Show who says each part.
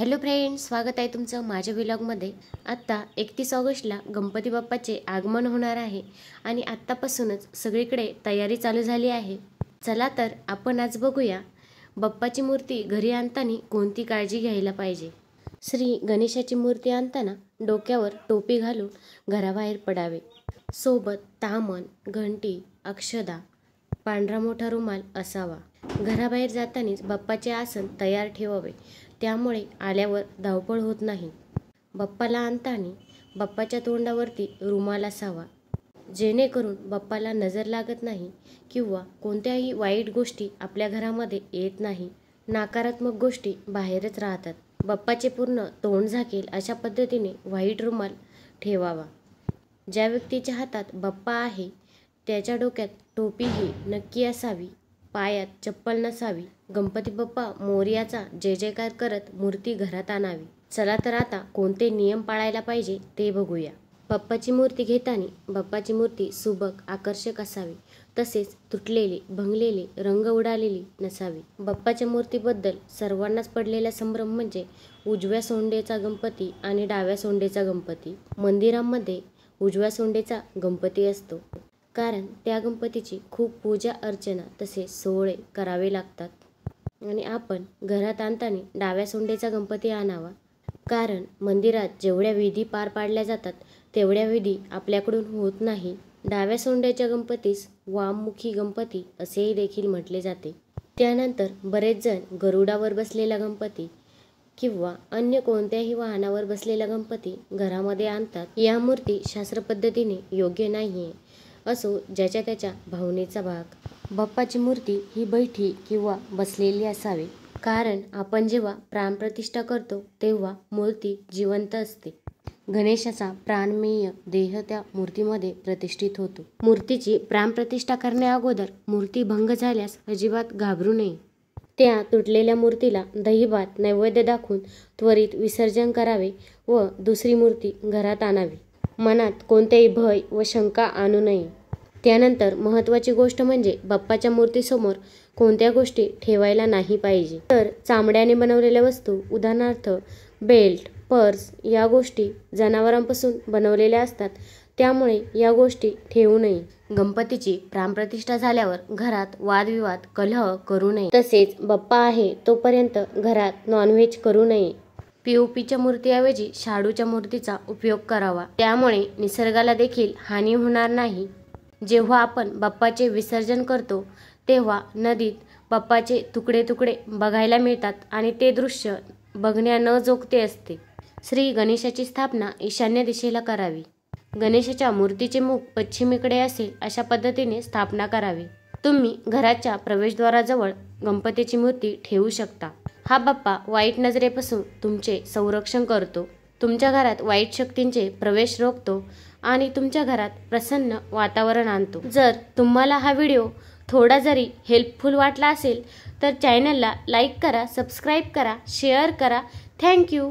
Speaker 1: hello friends स्वागत आहे तुमचं माझ्या व्हिलॉगमध्ये आत्ता एकतीस ऑगस्टला गणपती बाप्पाचे आगमन होणार आहे आणि आत्तापासूनच सगळीकडे तयारी चालू झाली आहे चला तर आपण आज बघूया बाप्पाची मूर्ती घरी आणताना कोणती काळजी घ्यायला पाहिजे श्री गणेशाची मूर्ती आणताना डोक्यावर टोपी घालून घराबाहेर पडावे सोबत तामन घंटी अक्षदा पांढरा मोठा रुमाल असावा घराबाहेर जातानाच बाप्पाचे आसन तयार ठेवावे त्यामुळे आल्यावर धावपळ होत नाही बाप्पाला आणताना बाप्पाच्या तोंडावरती रुमाल असावा जेणेकरून बाप्पाला नजर लागत नाही किंवा कोणत्याही वाईट गोष्टी आपल्या घरामध्ये येत नाही नकारात्मक गोष्टी बाहेरच राहतात बाप्पाचे पूर्ण तोंड झाकेल अशा पद्धतीने वाईट रुमाल ठेवावा ज्या व्यक्तीच्या हातात बाप्पा आहे त्याच्या डोक्यात टोपीही नक्की असावी पायात चप्पल नसावी गणपती बाप्पा मोर्याचा जय जयकार करत मूर्ती घरात आणावी चला तर आता कोणते नियम पाळायला पाहिजे ते बघूया बाप्पाची मूर्ती घेताना बाप्पाची मूर्ती सुबक आकर्षक असावी तसेच तुटलेली भंगलेली रंग उडालेली नसावी बाप्पाच्या मूर्तीबद्दल सर्वांनाच पडलेला संभ्रम म्हणजे उजव्या सोंडेचा गणपती आणि डाव्या सोंडेचा गणपती मंदिरांमध्ये उजव्या सोंडेचा गणपती असतो कारण त्या गणपतीची खूप पूजा अर्चना तसे सोहळे करावे लागतात आणि आपण घरात आणताना डाव्या सोंडेचा गणपती आणावा कारण मंदिरात जेवढ्या विधी पार पाडल्या जातात तेवढ्या विधी आपल्याकडून होत नाही डाव्या सोंड्याच्या गणपतीस वाममुखी गणपती असेही देखील म्हटले जाते त्यानंतर बरेच जण गरुडावर बसलेला गणपती किंवा अन्य कोणत्याही वाहनावर बसलेला गणपती घरामध्ये आणतात या मूर्ती शास्त्रपद्धतीने योग्य नाही आहे असो ज्याच्या त्याच्या भावनेचा भाग बाप्पाची मूर्ती ही बैठी किंवा बसलेली असावी कारण आपण जेव्हा प्राणप्रतिष्ठा करतो तेव्हा मूर्ती जिवंत असते गणेशाचा प्राणमेय देह त्या मूर्तीमध्ये प्रतिष्ठित होतो मूर्तीची प्राणप्रतिष्ठा करण्याअगोदर मूर्ती भंग झाल्यास अजिबात घाबरू नये त्या तुटलेल्या मूर्तीला दहीभात नैवेद्य दाखवून त्वरित विसर्जन करावे व दुसरी मूर्ती घरात आणावी मनात कोणतेही भय व शंका आणू नये त्यानंतर महत्त्वाची गोष्ट म्हणजे बाप्पाच्या मूर्तीसमोर कोणत्या गोष्टी ठेवायला नाही पाहिजे तर चामड्याने बनवलेल्या वस्तू उदाहरणार्थ बेल्ट पर्स या गोष्टी जनावरांपासून बनवलेल्या असतात त्यामुळे या गोष्टी ठेवू नये गणपतीची प्राणप्रतिष्ठा झाल्यावर घरात वादविवाद कलह करू नये तसेच बप्पा आहे तोपर्यंत घरात नॉनव्हेज करू नये पी ओ मूर्तीऐवजी शाडूच्या मूर्तीचा उपयोग करावा त्यामुळे निसर्गाला देखील हानी होणार नाही जेव्हा आपण बाप्पाचे विसर्जन करतो तेव्हा नदीत बाप्पाचे तुकडे तुकडे बघायला मिळतात आणि ते दृश्य बघण्या न जोगते असते श्री गणेशाची स्थापना ईशान्य दिशेला करावी गणेशाच्या मूर्तीचे मुख पश्चिमेकडे असेल अशा पद्धतीने स्थापना करावी तुम्ही घराच्या प्रवेशद्वाराजवळ गणपतीची मूर्ती ठेवू शकता हा बाप्पा वाईट नजरेपासून तुमचे संरक्षण करतो तुमच्या घरात वाईट शक्तींचे प्रवेश रोखतो आणि तुमच्या घरात प्रसन्न वातावरण आणतो जर तुम्हाला हा व्हिडिओ थोडा जरी हेल्पफुल वाटला असेल तर चॅनलला लाईक करा सबस्क्राईब करा शेअर करा थँक्यू